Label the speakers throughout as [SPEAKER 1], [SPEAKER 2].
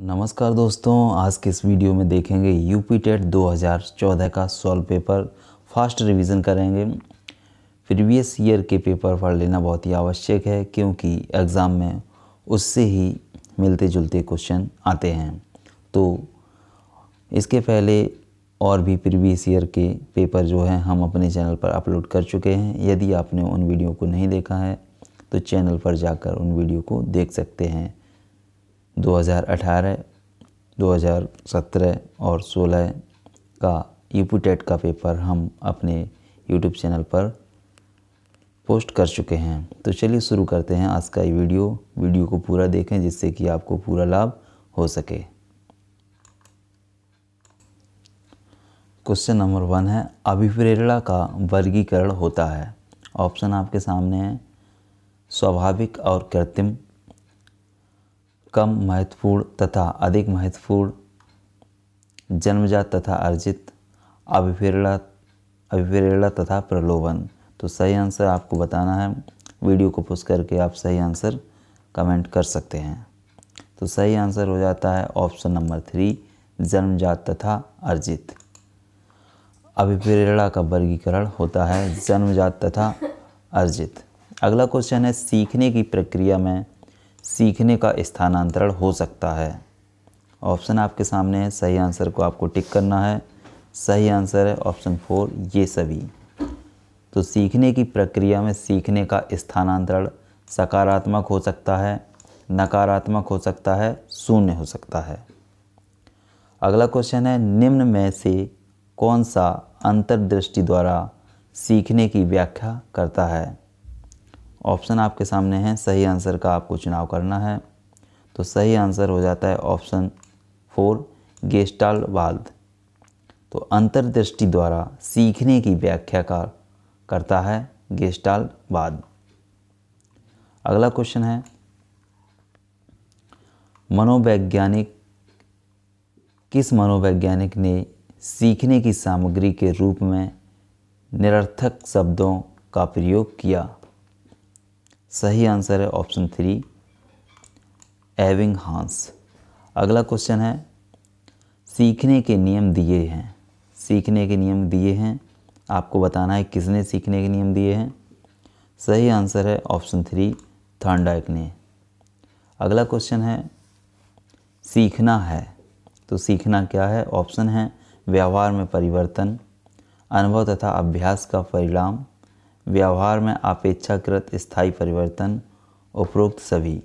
[SPEAKER 1] नमस्कार दोस्तों आज के इस वीडियो में देखेंगे यूपी टेट 2014 का सॉल्व पेपर फास्ट रिवीजन करेंगे प्रीवियस ईयर के पेपर पढ़ लेना बहुत ही आवश्यक है क्योंकि एग्ज़ाम में उससे ही मिलते जुलते क्वेश्चन आते हैं तो इसके पहले और भी प्रीवियस ईयर के पेपर जो हैं हम अपने चैनल पर अपलोड कर चुके हैं यदि आपने उन वीडियो को नहीं देखा है तो चैनल पर जाकर उन वीडियो को देख सकते हैं 2018, 2017 और 16 का यूपी e टेट e का पेपर हम अपने यूट्यूब चैनल पर पोस्ट कर चुके हैं तो चलिए शुरू करते हैं आज का ये वीडियो वीडियो को पूरा देखें जिससे कि आपको पूरा लाभ हो सके क्वेश्चन नंबर वन है अभिप्रेरणा का वर्गीकरण होता है ऑप्शन आपके सामने है स्वाभाविक और कृत्रिम कम महत्वपूर्ण तथा अधिक महत्वपूर्ण जन्मजात तथा अर्जित अभिप्रेरणा अभिप्रेरणा तथा प्रलोभन तो सही आंसर आपको बताना है वीडियो को पुश करके आप सही आंसर कमेंट कर सकते हैं तो सही आंसर हो जाता है ऑप्शन नंबर थ्री जन्मजात तथा अर्जित अभिप्रेरणा का वर्गीकरण होता है जन्मजात तथा अर्जित अगला क्वेश्चन है सीखने की प्रक्रिया में सीखने का स्थानांतरण हो सकता है ऑप्शन आपके सामने है सही आंसर को आपको टिक करना है सही आंसर है ऑप्शन फोर ये सभी तो सीखने की प्रक्रिया में सीखने का स्थानांतरण सकारात्मक हो सकता है नकारात्मक हो सकता है शून्य हो सकता है अगला क्वेश्चन है निम्न में से कौन सा अंतर्दृष्टि द्वारा सीखने की व्याख्या करता है ऑप्शन आपके सामने हैं सही आंसर का आपको चुनाव करना है तो सही आंसर हो जाता है ऑप्शन फोर गेस्टाल वाल्द तो अंतर्दृष्टि द्वारा सीखने की व्याख्या का करता है गेस्टाल वाद अगला क्वेश्चन है मनोवैज्ञानिक किस मनोवैज्ञानिक ने सीखने की सामग्री के रूप में निरर्थक शब्दों का प्रयोग किया सही आंसर है ऑप्शन थ्री एविंग हांस अगला क्वेश्चन है सीखने के नियम दिए हैं सीखने के नियम दिए हैं आपको बताना है किसने सीखने के नियम दिए हैं सही आंसर है ऑप्शन थ्री थर्नडाइक ने अगला क्वेश्चन है सीखना है तो सीखना क्या है ऑप्शन है व्यवहार में परिवर्तन अनुभव तथा अभ्यास का परिणाम व्यवहार में अपेक्षाकृत स्थायी परिवर्तन उपरोक्त सभी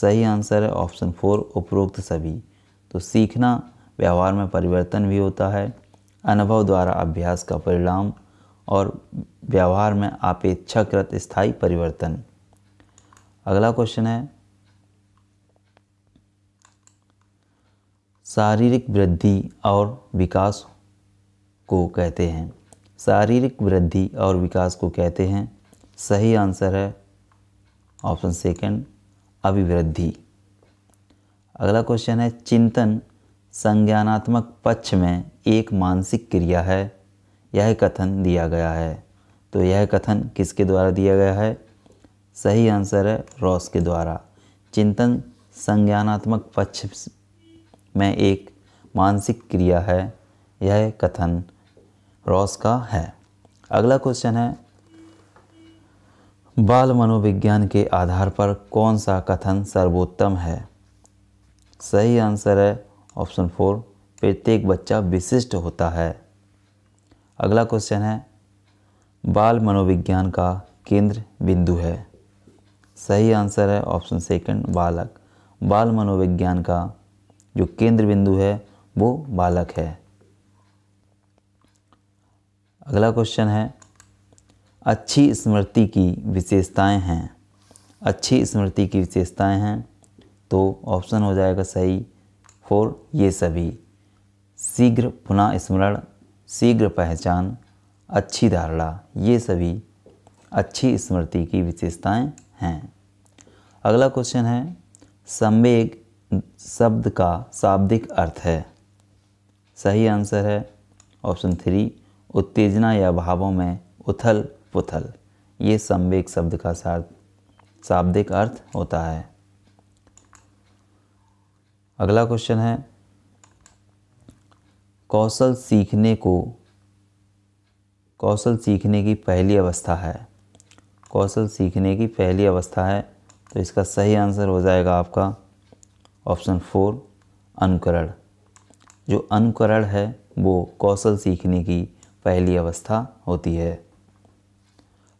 [SPEAKER 1] सही आंसर है ऑप्शन फोर उपरोक्त सभी तो सीखना व्यवहार में परिवर्तन भी होता है अनुभव द्वारा अभ्यास का परिणाम और व्यवहार में अपेक्षाकृत स्थायी परिवर्तन अगला क्वेश्चन है शारीरिक वृद्धि और विकास को कहते हैं शारीरिक वृद्धि और विकास को कहते हैं सही आंसर है ऑप्शन सेकंड अभिवृद्धि अगला क्वेश्चन है चिंतन संज्ञानात्मक पक्ष में एक मानसिक क्रिया है यह कथन दिया गया है तो यह कथन किसके द्वारा दिया गया है सही आंसर है रॉस के द्वारा चिंतन संज्ञानात्मक पक्ष में एक मानसिक क्रिया है यह कथन रॉस का है अगला क्वेश्चन है बाल मनोविज्ञान के आधार पर कौन सा कथन सर्वोत्तम है सही आंसर है ऑप्शन फोर प्रत्येक बच्चा विशिष्ट होता है अगला क्वेश्चन है बाल मनोविज्ञान का केंद्र बिंदु है सही आंसर है ऑप्शन सेकंड बालक बाल मनोविज्ञान का जो केंद्र बिंदु है वो बालक है अगला क्वेश्चन है अच्छी स्मृति की विशेषताएं हैं अच्छी स्मृति की विशेषताएं हैं तो ऑप्शन हो जाएगा सही फोर ये सभी शीघ्र पुनः स्मरण शीघ्र पहचान अच्छी धारणा ये सभी अच्छी स्मृति की विशेषताएं हैं अगला क्वेश्चन है संवेग शब्द का शाब्दिक अर्थ है सही आंसर है ऑप्शन थ्री उत्तेजना या भावों में उथल पुथल ये संवेग शब्द का शाब्दिक अर्थ होता है अगला क्वेश्चन है कौशल सीखने को कौशल सीखने की पहली अवस्था है कौशल सीखने की पहली अवस्था है तो इसका सही आंसर हो जाएगा आपका ऑप्शन फोर अनुकरण जो अनुकरण है वो कौशल सीखने की पहली अवस्था होती है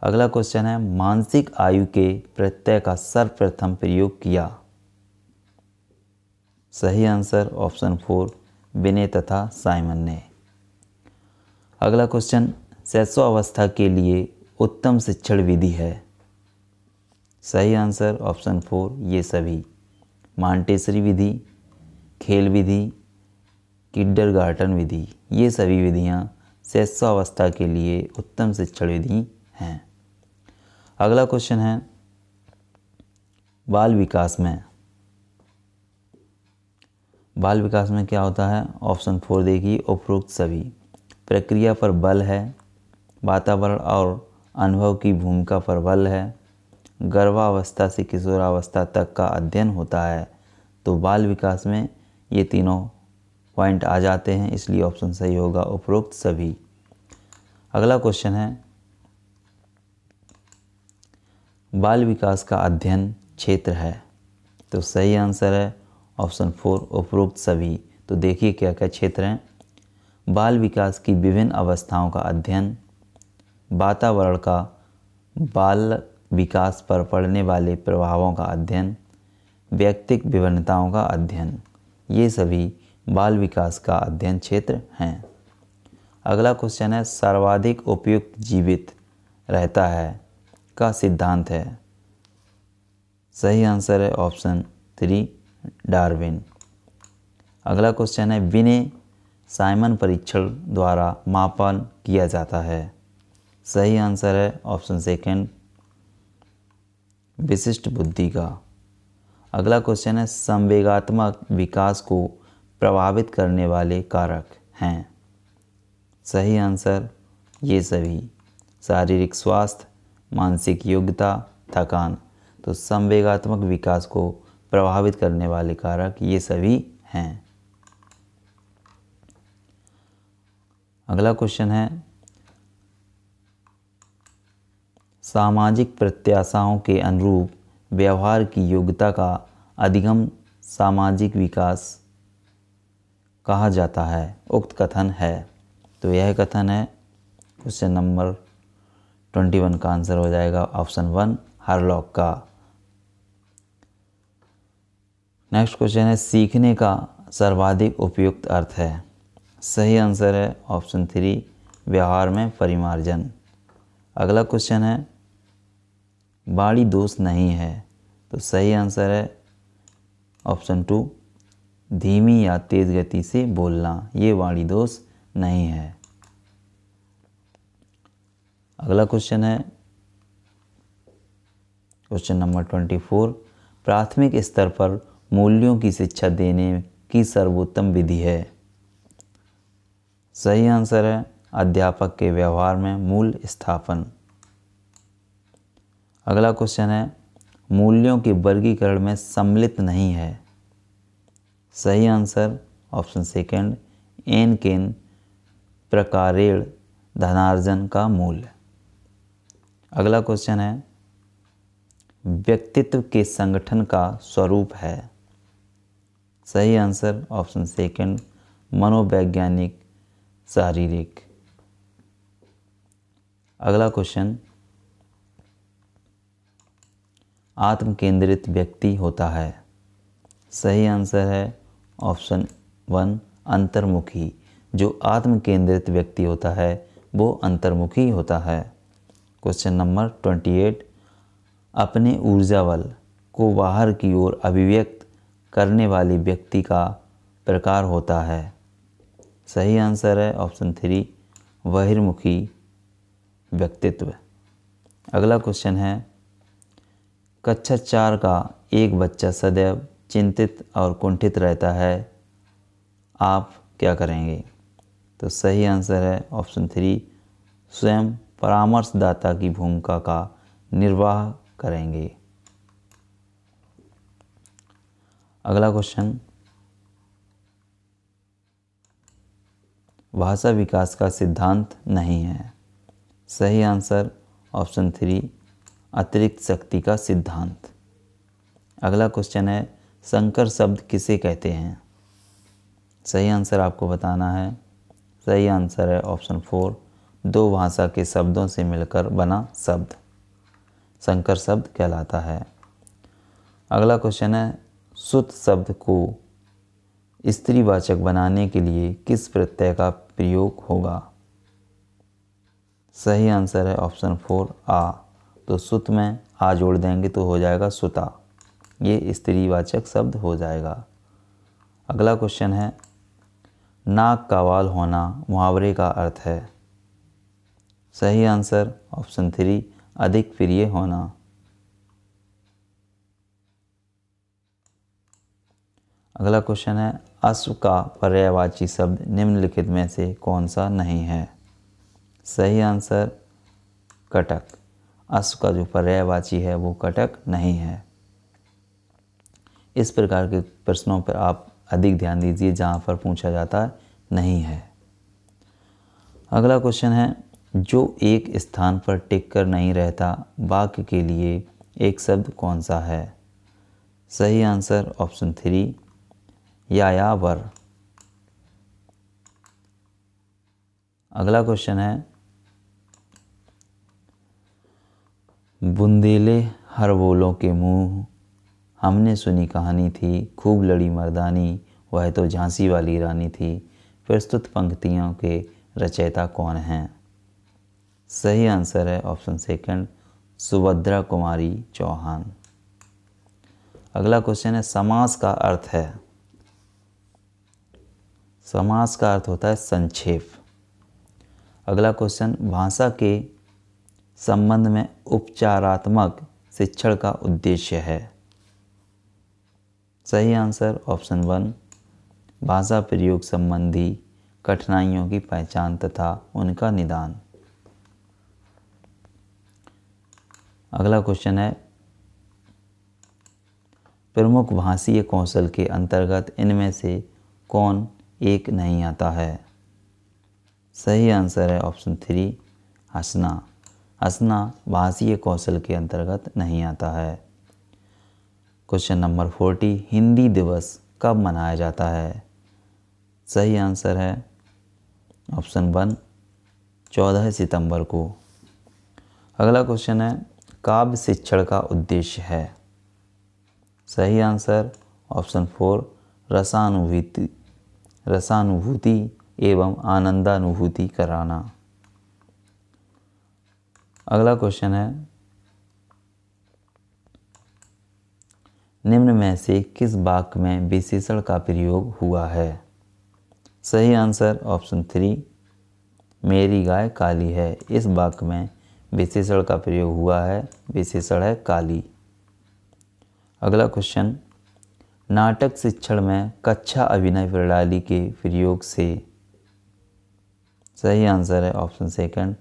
[SPEAKER 1] अगला क्वेश्चन है मानसिक आयु के प्रत्यय का सर्वप्रथम प्रयोग किया सही आंसर ऑप्शन फोर विनय तथा साइमन ने अगला क्वेश्चन अवस्था के लिए उत्तम शिक्षण विधि है सही आंसर ऑप्शन फोर ये सभी मांटेसरी विधि खेल विधि किडर गार्टन विधि ये सभी विधियाँ शैशवावस्था के लिए उत्तम शिक्षण विधि हैं अगला क्वेश्चन है बाल विकास में बाल विकास में क्या होता है ऑप्शन फोर देखिए उपरोक्त सभी प्रक्रिया पर बल है वातावरण और अनुभव की भूमिका पर बल है गर्भावस्था से किशोरावस्था तक का अध्ययन होता है तो बाल विकास में ये तीनों पॉइंट आ जाते हैं इसलिए ऑप्शन सही होगा उपरोक्त सभी अगला क्वेश्चन है बाल विकास का अध्ययन क्षेत्र है तो सही आंसर है ऑप्शन फोर उपरोक्त सभी तो देखिए क्या क्या क्षेत्र हैं बाल विकास की विभिन्न अवस्थाओं का अध्ययन वातावरण का बाल विकास पर पड़ने वाले प्रभावों का अध्ययन व्यक्तिक विभिन्नताओं का अध्ययन ये सभी बाल विकास का अध्ययन क्षेत्र हैं अगला क्वेश्चन है सर्वाधिक उपयुक्त जीवित रहता है का सिद्धांत है सही आंसर है ऑप्शन थ्री डार्विन अगला क्वेश्चन है विनय साइमन परीक्षण द्वारा मापन किया जाता है सही आंसर है ऑप्शन सेकंड विशिष्ट बुद्धि का अगला क्वेश्चन है संवेगात्मक विकास को प्रभावित करने वाले कारक हैं सही आंसर ये सभी शारीरिक स्वास्थ्य मानसिक योग्यता थकान तो संवेगात्मक विकास को प्रभावित करने वाले कारक ये सभी हैं अगला क्वेश्चन है सामाजिक प्रत्याशाओं के अनुरूप व्यवहार की योग्यता का अधिगम सामाजिक विकास कहा जाता है उक्त कथन है तो यह कथन है क्वेश्चन नंबर ट्वेंटी वन का आंसर हो जाएगा ऑप्शन वन हरलॉक का नेक्स्ट क्वेश्चन है सीखने का सर्वाधिक उपयुक्त अर्थ है सही आंसर है ऑप्शन थ्री व्यवहार में परिमार्जन अगला क्वेश्चन है बाड़ी दोष नहीं है तो सही आंसर है ऑप्शन टू धीमी या तेज गति से बोलना ये वाणी दोष नहीं है अगला क्वेश्चन है क्वेश्चन नंबर ट्वेंटी फोर प्राथमिक स्तर पर मूल्यों की शिक्षा देने की सर्वोत्तम विधि है सही आंसर है अध्यापक के व्यवहार में मूल स्थापन अगला क्वेश्चन है मूल्यों के वर्गीकरण में सम्मिलित नहीं है सही आंसर ऑप्शन सेकंड एन किन प्रकारेण धनार्जन का मूल है अगला क्वेश्चन है व्यक्तित्व के संगठन का स्वरूप है सही आंसर ऑप्शन सेकंड मनोवैज्ञानिक शारीरिक अगला क्वेश्चन आत्म केंद्रित व्यक्ति होता है सही आंसर है ऑप्शन वन अंतर्मुखी जो आत्म केंद्रित व्यक्ति होता है वो अंतर्मुखी होता है क्वेश्चन नंबर ट्वेंटी एट अपने ऊर्जा बल को बाहर की ओर अभिव्यक्त करने वाली व्यक्ति का प्रकार होता है सही आंसर है ऑप्शन थ्री बहिर्मुखी व्यक्तित्व अगला क्वेश्चन है कक्षा चार का एक बच्चा सदैव चिंतित और कुंठित रहता है आप क्या करेंगे तो सही आंसर है ऑप्शन थ्री स्वयं परामर्शदाता की भूमिका का निर्वाह करेंगे अगला क्वेश्चन भाषा विकास का सिद्धांत नहीं है सही आंसर ऑप्शन थ्री अतिरिक्त शक्ति का सिद्धांत अगला क्वेश्चन है संकर शब्द किसे कहते हैं सही आंसर आपको बताना है सही आंसर है ऑप्शन फोर दो भाषा के शब्दों से मिलकर बना शब्द संकर शब्द कहलाता है अगला क्वेश्चन है सुत शब्द को स्त्रीवाचक बनाने के लिए किस प्रत्यय का प्रयोग होगा सही आंसर है ऑप्शन फोर आ तो सुत में आ जोड़ देंगे तो हो जाएगा सुता ये स्त्रीवाचक शब्द हो जाएगा अगला क्वेश्चन है नाक का वाल होना मुहावरे का अर्थ है सही आंसर ऑप्शन थ्री अधिक प्रिय होना अगला क्वेश्चन है अश्व का पर्यायवाची शब्द निम्नलिखित में से कौन सा नहीं है सही आंसर कटक अश्व का जो पर्यायवाची है वो कटक नहीं है इस प्रकार के प्रश्नों पर आप अधिक ध्यान दीजिए जहाँ पर पूछा जाता नहीं है अगला क्वेश्चन है जो एक स्थान पर टिक कर नहीं रहता वाक्य के लिए एक शब्द कौन सा है सही आंसर ऑप्शन थ्री यायावर अगला क्वेश्चन है बुंदेले हर बोलों के मुंह हमने सुनी कहानी थी खूब लड़ी मर्दानी वह तो झांसी वाली रानी थी प्रस्तुत पंक्तियों के रचयिता कौन हैं सही आंसर है ऑप्शन सेकंड सुभद्रा कुमारी चौहान अगला क्वेश्चन है समास का अर्थ है समास का अर्थ होता है संक्षेप अगला क्वेश्चन भाषा के संबंध में उपचारात्मक शिक्षण का उद्देश्य है सही आंसर ऑप्शन वन भाषा प्रयोग संबंधी कठिनाइयों की पहचान तथा उनका निदान अगला क्वेश्चन है प्रमुख भाषीय कौशल के अंतर्गत इनमें से कौन एक नहीं आता है सही आंसर है ऑप्शन थ्री हंसना हंसना भाषीय कौशल के अंतर्गत नहीं आता है क्वेश्चन नंबर फोर्टी हिंदी दिवस कब मनाया जाता है सही आंसर है ऑप्शन वन चौदह सितंबर को अगला क्वेश्चन है काव्य शिक्षण का उद्देश्य है सही आंसर ऑप्शन फोर रसानुभूति रसानुभूति एवं आनंदानुभूति कराना अगला क्वेश्चन है निम्न में से किस वाक्य में विशेषण का प्रयोग हुआ है सही आंसर ऑप्शन थ्री मेरी गाय काली है इस वाक्य में विशेषण का प्रयोग हुआ है विशेषण है काली अगला क्वेश्चन नाटक शिक्षण में कक्षा अभिनय प्रणाली के प्रयोग से सही आंसर है ऑप्शन सेकंड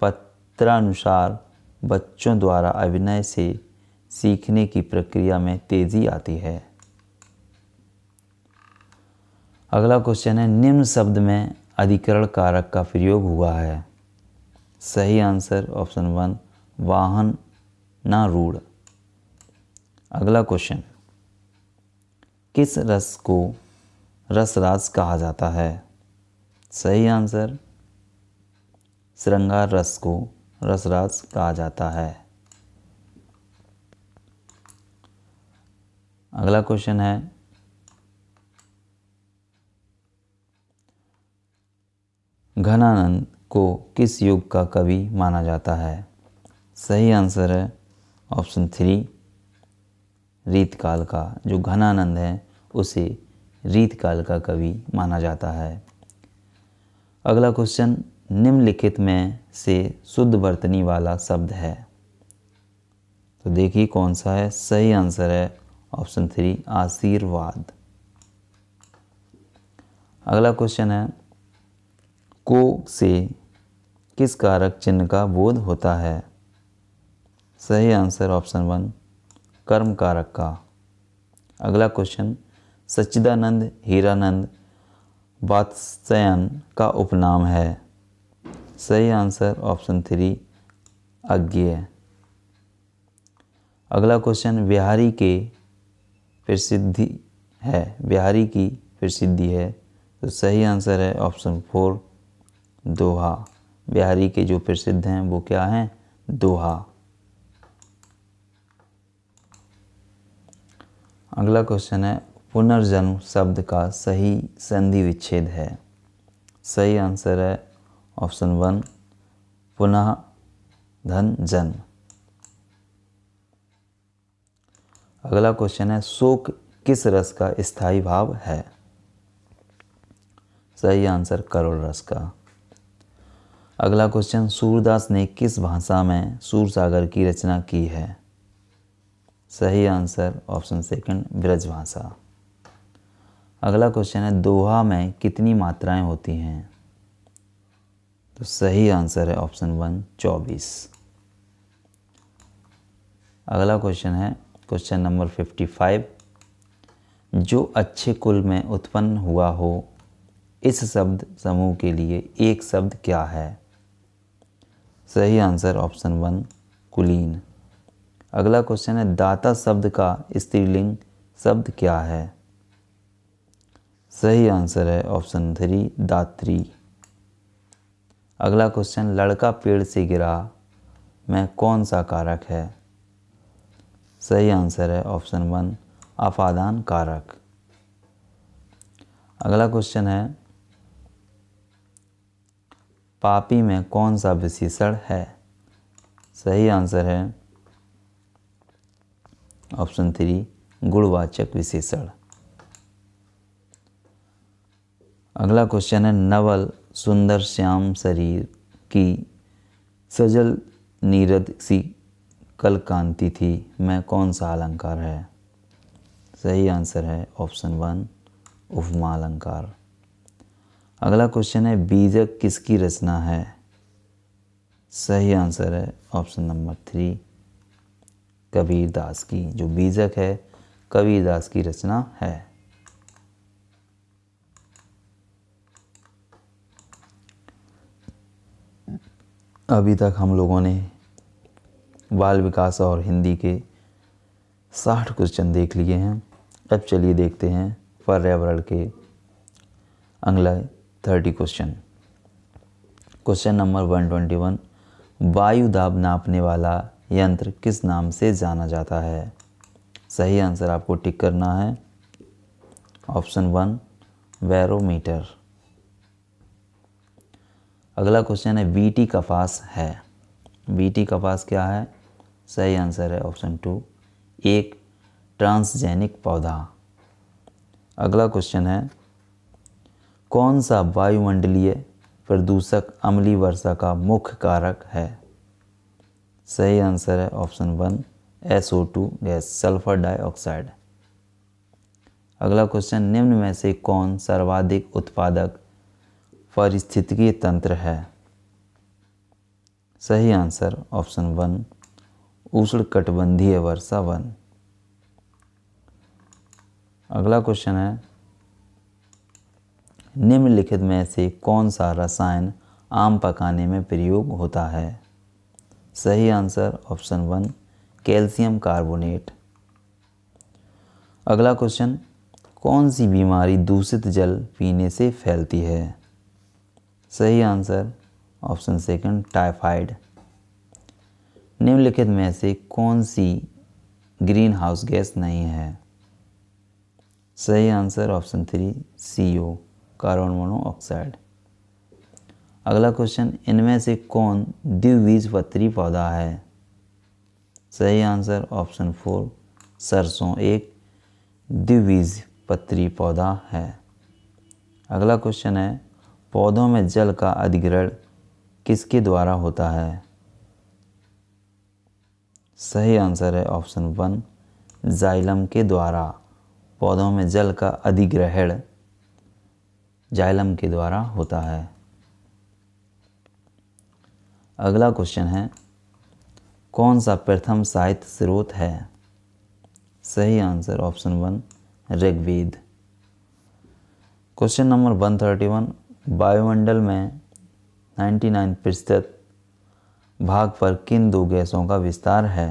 [SPEAKER 1] पत्रानुसार बच्चों द्वारा अभिनय से सीखने की प्रक्रिया में तेजी आती है अगला क्वेश्चन है निम्न शब्द में अधिकरण कारक का प्रयोग हुआ है सही आंसर ऑप्शन वन वाहन ना रूढ़ अगला क्वेश्चन किस रस को रसराज कहा जाता है सही आंसर श्रृंगार रस को रसराज कहा जाता है अगला क्वेश्चन है घनानंद को किस युग का कवि माना जाता है सही आंसर है ऑप्शन थ्री रीतकाल का जो घनानंद है उसे रीतकाल का कवि माना जाता है अगला क्वेश्चन निम्नलिखित में से शुद्ध वर्तनी वाला शब्द है तो देखिए कौन सा है सही आंसर है ऑप्शन थ्री आशीर्वाद अगला क्वेश्चन है को से किस कारक चिन्ह का बोध होता है सही आंसर ऑप्शन वन कर्म कारक का अगला क्वेश्चन सच्चिदानंद हीरानंद वात्सयन का उपनाम है सही आंसर ऑप्शन थ्री अज्ञेय अगला क्वेश्चन बिहारी के फिर सिद्धि है बिहारी की फिर सिद्धि है तो सही आंसर है ऑप्शन फोर दोहा बिहारी के जो प्रसिद्ध हैं वो क्या हैं दोहा अगला क्वेश्चन है पुनर्जन्म शब्द का सही संधि विच्छेद है सही आंसर है ऑप्शन वन पुनः धन जन्म अगला क्वेश्चन है शोक किस रस का स्थाई भाव है सही आंसर करोल रस का अगला क्वेश्चन सूरदास ने किस भाषा में सूरसागर की रचना की है सही आंसर ऑप्शन सेकंड ब्रज भाषा अगला क्वेश्चन है दोहा में कितनी मात्राएं होती हैं तो सही आंसर है ऑप्शन वन चौबीस अगला क्वेश्चन है क्वेश्चन नंबर 55 जो अच्छे कुल में उत्पन्न हुआ हो इस शब्द समूह के लिए एक शब्द क्या है सही आंसर ऑप्शन वन कुलीन अगला क्वेश्चन है दाता शब्द का स्त्रीलिंग शब्द क्या है सही आंसर है ऑप्शन थ्री दात्री अगला क्वेश्चन लड़का पेड़ से गिरा में कौन सा कारक है सही आंसर है ऑप्शन वन अफादान कारक अगला क्वेश्चन है पापी में कौन सा विशेषण है सही आंसर है ऑप्शन थ्री गुणवाचक विशेषण अगला क्वेश्चन है नवल सुंदर श्याम शरीर की सजल नीरद सी कल कांति थी मैं कौन सा अलंकार है सही आंसर है ऑप्शन वन उपमा अलंकार अगला क्वेश्चन है बीजक किसकी रचना है सही आंसर है option number three Kabir Das की जो बीजक है कबीर दास की रचना है अभी तक हम लोगों ने बाल विकास और हिंदी के साठ क्वेश्चन देख लिए हैं अब चलिए देखते हैं पर्यावरण के अगला thirty question question number one twenty one वायु दाब नापने वाला यंत्र किस नाम से जाना जाता है सही आंसर आपको टिक करना है ऑप्शन वन वैरोमीटर अगला क्वेश्चन है बीटी कपास है बीटी कपास क्या है सही आंसर है ऑप्शन टू एक ट्रांसजेनिक पौधा अगला क्वेश्चन है कौन सा वायुमंडलीय प्रदूषक अमली वर्षा का मुख्य कारक है सही आंसर है option one S O two gas sulphur dioxide अगला क्वेश्चन निम्न में से कौन सर्वाधिक उत्पादक परिस्थितिकी तंत्र है सही आंसर ऑप्शन वन उष्ण कटबंधीय वर्षा वन अगला क्वेश्चन है निम्नलिखित में से कौन सा रसायन आम पकाने में प्रयोग होता है सही answer option one calcium carbonate अगला क्वेश्चन कौन सी बीमारी दूषित जल पीने से फैलती है सही आंसर ऑप्शन सेकंड टाइफाइड निम्नलिखित में से कौन सी ग्रीन हाउस गैस नहीं है सही answer option three C O carbon monoxide अगला क्वेश्चन इनमें से कौन द्विबीजपत्री पौधा है सही आंसर ऑप्शन फोर सरसों एक द्विवीज पत्री पौधा है अगला क्वेश्चन है पौधों में जल का अधिग्रहण किसके द्वारा होता है सही आंसर है ऑप्शन वन जाइलम के द्वारा पौधों में जल का अधिग्रहण जाइलम के द्वारा होता है अगला क्वेश्चन है कौन सा प्रथम साहित्य स्रोत है सही answer option one Rigveda question number 131 वायुमंडल में 99 प्रतिशत भाग पर किन दो गैसों का विस्तार है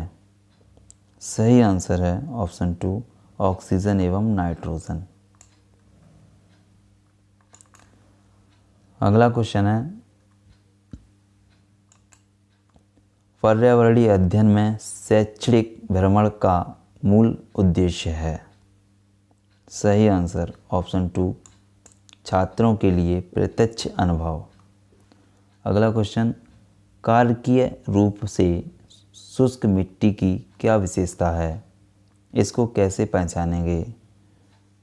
[SPEAKER 1] सही आंसर है ऑप्शन टू ऑक्सीजन एवं नाइट्रोजन अगला क्वेश्चन है पर्यावरणीय अध्ययन में शैक्षणिक भ्रमण का मूल उद्देश्य है सही आंसर ऑप्शन टू छात्रों के लिए प्रत्यक्ष अनुभव अगला क्वेश्चन कार्कीय रूप से शुष्क मिट्टी की क्या विशेषता है इसको कैसे पहचानेंगे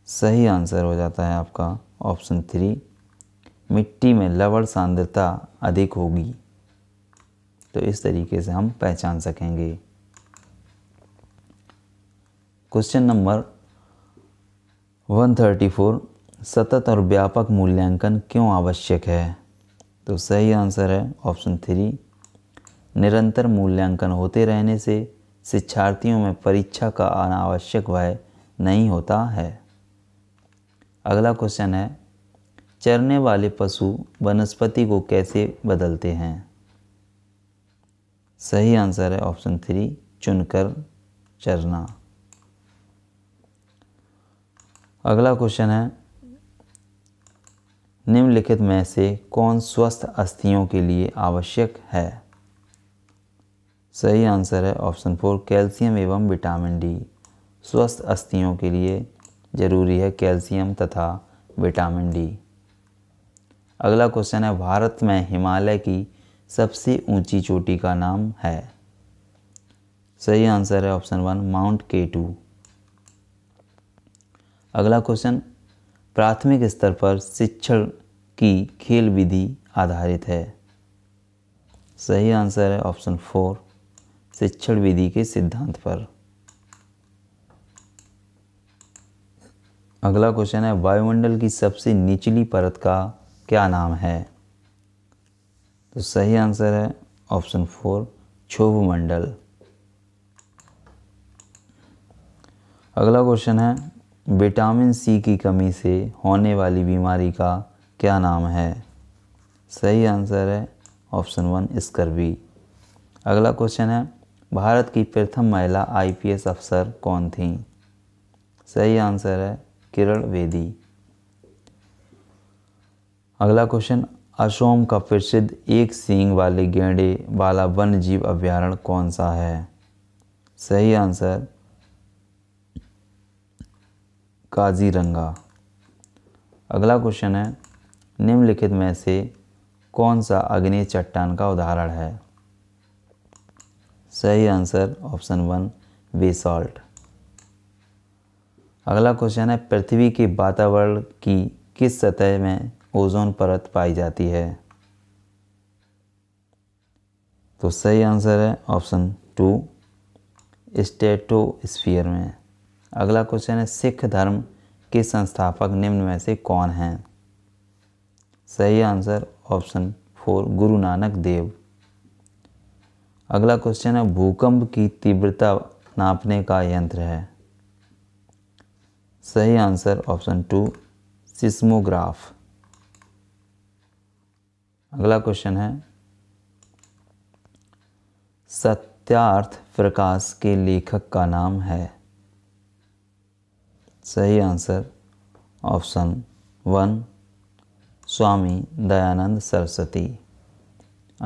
[SPEAKER 1] सही आंसर हो जाता है आपका ऑप्शन थ्री मिट्टी में लवण सांद्रता अधिक होगी तो इस तरीके से हम पहचान सकेंगे क्वेश्चन नंबर 134 सतत और व्यापक मूल्यांकन क्यों आवश्यक है तो सही आंसर है ऑप्शन थ्री निरंतर मूल्यांकन होते रहने से शिक्षार्थियों में परीक्षा का अनावश्यक भय नहीं होता है अगला क्वेश्चन है चरने वाले पशु वनस्पति को कैसे बदलते हैं सही आंसर है ऑप्शन थ्री चुनकर चरना अगला क्वेश्चन है निम्नलिखित में से कौन स्वस्थ अस्थियों के लिए आवश्यक है सही आंसर है ऑप्शन फोर कैल्शियम एवं विटामिन डी स्वस्थ अस्थियों के लिए जरूरी है कैल्शियम तथा विटामिन डी अगला क्वेश्चन है भारत में हिमालय की सबसे ऊंची चोटी का नाम है सही आंसर है option one Mount K two अगला क्वेश्चन प्राथमिक स्तर पर शिक्षण की खेल विधि आधारित है सही आंसर है ऑप्शन फोर शिक्षण विधि के सिद्धांत पर अगला क्वेश्चन है वायुमंडल की सबसे निचली परत का क्या नाम है तो सही आंसर है ऑप्शन फोर क्षोभ मंडल अगला क्वेश्चन है विटामिन सी की कमी से होने वाली बीमारी का क्या नाम है सही आंसर है ऑप्शन वन स्कर्वी अगला क्वेश्चन है भारत की प्रथम महिला आईपीएस अफसर कौन थी सही आंसर है किरण वेदी अगला क्वेश्चन असोम का प्रसिद्ध एक सींग वाले गेंडे वाला वन्य जीव अभ्यारण्य कौन सा है सही आंसर काजीरंगा अगला क्वेश्चन है निम्नलिखित में से कौन सा अग्नि चट्टान का उदाहरण है सही आंसर ऑप्शन वन बेसाल्ट अगला क्वेश्चन है पृथ्वी के वातावरण की किस सतह में ओजोन परत पाई जाती है तो सही आंसर है ऑप्शन टू स्टेटोस्फीयर में अगला क्वेश्चन है सिख धर्म के संस्थापक निम्न में से कौन हैं सही आंसर ऑप्शन फोर गुरु नानक देव अगला क्वेश्चन है भूकंप की तीव्रता नापने का यंत्र है सही आंसर ऑप्शन टू सिस्मोग्राफ अगला क्वेश्चन है सत्यार्थ प्रकाश के लेखक का नाम है सही answer option one Swami Dayanand Saraswati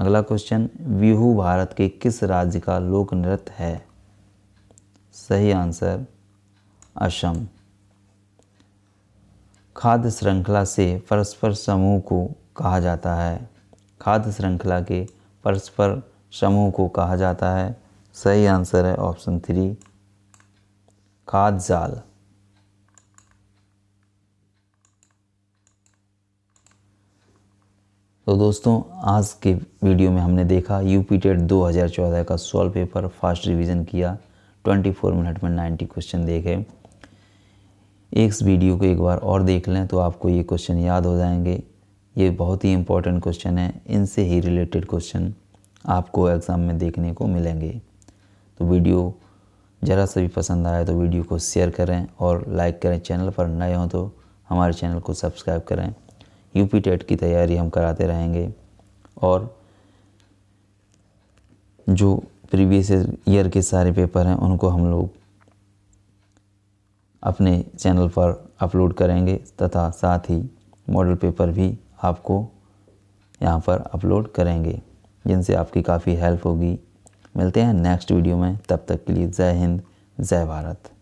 [SPEAKER 1] अगला क्वेश्चन बिहू भारत के किस राज्य का लोक नृत्य है सही आंसर असम खाद्य श्रृंखला से परस्पर समूह को कहा जाता है खाद्य श्रृंखला के परस्पर समूह को कहा जाता है सही आंसर है ऑप्शन थ्री खाद जाल तो दोस्तों आज के वीडियो में हमने देखा यू पी टेट 2014 का सॉल्व पेपर फास्ट रिवीजन किया 24 मिनट में 90 क्वेश्चन देखे एक वीडियो को एक बार और देख लें तो आपको ये क्वेश्चन याद हो जाएंगे ये बहुत ही इंपॉर्टेंट क्वेश्चन है इनसे ही रिलेटेड क्वेश्चन आपको एग्ज़ाम में देखने को मिलेंगे तो वीडियो ज़रा सा भी पसंद आए तो वीडियो को शेयर करें और लाइक करें चैनल पर नए हों तो हमारे चैनल को सब्सक्राइब करें यूपी टेट की तैयारी हम कराते रहेंगे और जो प्रीवियस ईयर के सारे पेपर हैं उनको हम लोग अपने चैनल पर अपलोड करेंगे तथा साथ ही मॉडल पेपर भी आपको यहाँ पर अपलोड करेंगे जिनसे आपकी काफ़ी हेल्प होगी मिलते हैं नेक्स्ट वीडियो में तब तक के लिए जय हिंद जय भारत